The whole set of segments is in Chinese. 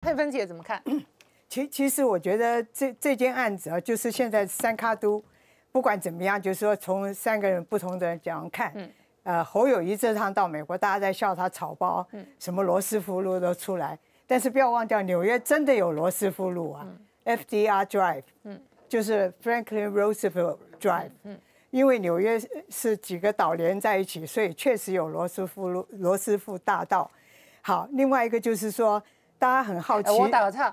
佩芬姐怎么看？其其实我觉得这这件案子啊，就是现在三卡都不管怎么样，就是说从三个人不同的角度看。嗯。呃，侯友谊这趟到美国，大家在笑他草包。嗯。什么罗斯福路都出来，但是不要忘掉，纽约真的有罗斯福路啊，FDR Drive。嗯。就是 Franklin Roosevelt Drive。嗯。因为纽约是几个岛连在一起，所以确实有罗斯福路、罗斯福大道。好，另外一个就是说。大家很好奇，我打个岔。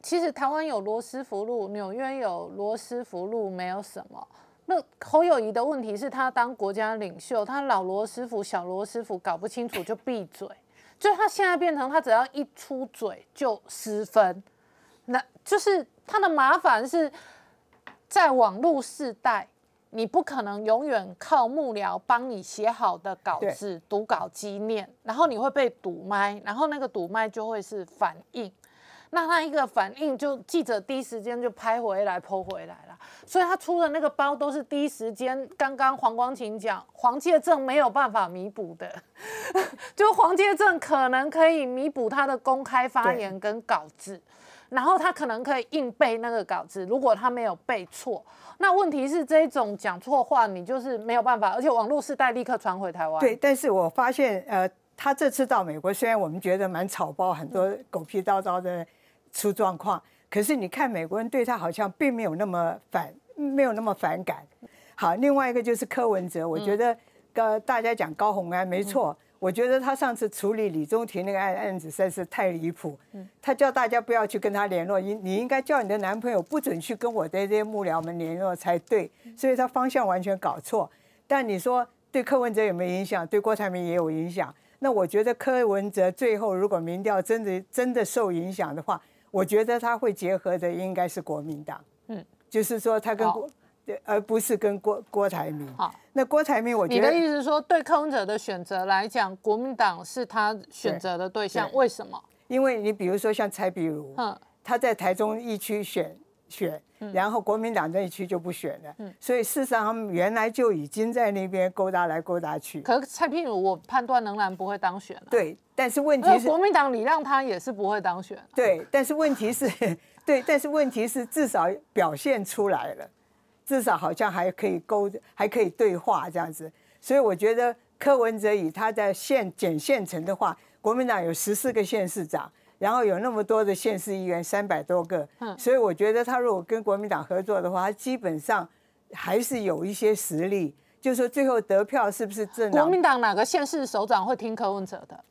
其实台湾有罗斯福路，纽约有罗斯福路，没有什么。那侯友谊的问题是他当国家领袖，他老罗斯福、小罗斯福搞不清楚就闭嘴。就他现在变成，他只要一出嘴就失分。那就是他的麻烦是在网络世代。你不可能永远靠幕僚帮你写好的稿子读稿机念，然后你会被堵麦，然后那个堵麦就会是反应，那那一个反应就记者第一时间就拍回来剖回来了，所以他出的那个包都是第一时间。刚刚黄光琴讲黄介正没有办法弥补的，就黄介正可能可以弥补他的公开发言跟稿子。然后他可能可以硬背那个稿子，如果他没有背错，那问题是这一种讲错话，你就是没有办法。而且网络时代立刻传回台湾。对，但是我发现，呃，他这次到美国，虽然我们觉得蛮草包，很多狗屁叨叨的出状况，可是你看美国人对他好像并没有那么反，没有那么反感。好，另外一个就是柯文哲，我觉得高大家讲高红安没错。我觉得他上次处理李宗廷那个案案子实在是太离谱，他叫大家不要去跟他联络，应你应该叫你的男朋友不准去跟我的这些幕僚们联络才对，所以他方向完全搞错。但你说对柯文哲有没有影响？对郭台铭也有影响。那我觉得柯文哲最后如果民调真的真的受影响的话，我觉得他会结合的应该是国民党，嗯，就是说他跟。而不是跟郭郭台铭。好，那郭台铭，我你的意思是说，对空者的选择来讲，国民党是他选择的对象，为什么？因为你比如说像蔡壁如，嗯，他在台中一区选选，然后国民党那一区就不选了，嗯，所以事实上他们原来就已经在那边勾搭来勾搭去。可蔡壁如，我判断仍然不会当选。对，但是问题是国民党李让他也是不会当选。对，但是问题是，对，但是问题是至少表现出来了。至少好像还可以沟，还可以对话这样子，所以我觉得柯文哲以他的县、简县城的话，国民党有十四个县市长，然后有那么多的县市议员三百多个，所以我觉得他如果跟国民党合作的话，他基本上还是有一些实力。就说最后得票是不是正？国民党哪个县市首长会听柯文哲的？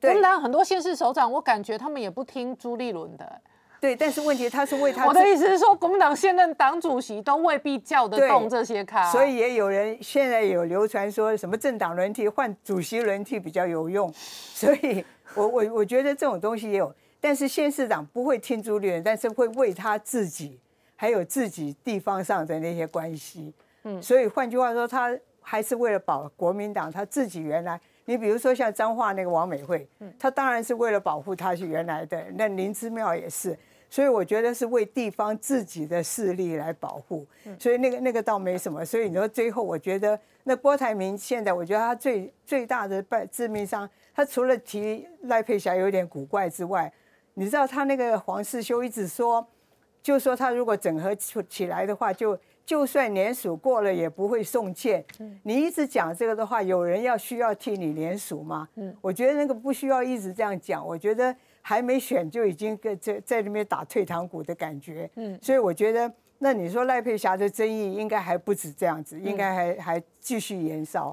国民党很多县市首长，我感觉他们也不听朱立伦的。对，但是问题他是为他的。我的意思是说，国民党现任党主席都未必叫得动这些卡。所以也有人现在有流传说什么政党轮替换主席轮替比较有用。所以，我我我觉得这种东西也有。但是县市长不会听朱立伦，但是会为他自己还有自己地方上的那些关系。嗯。所以换句话说，他还是为了保国民党他自己原来。你比如说像彰化那个王美惠，嗯，他当然是为了保护他是原来的。那林芝庙也是。所以我觉得是为地方自己的势力来保护，所以那个那个倒没什么。所以你说最后，我觉得那郭台铭现在，我觉得他最最大的败致命伤，他除了提赖佩霞有点古怪之外，你知道他那个黄世修一直说。就说他如果整合起起来的话，就就算年数过了也不会送件。你一直讲这个的话，有人要需要替你连数吗？我觉得那个不需要一直这样讲。我觉得还没选就已经在在在那边打退堂鼓的感觉。所以我觉得，那你说赖佩霞的争议应该还不止这样子，应该还还继续延烧。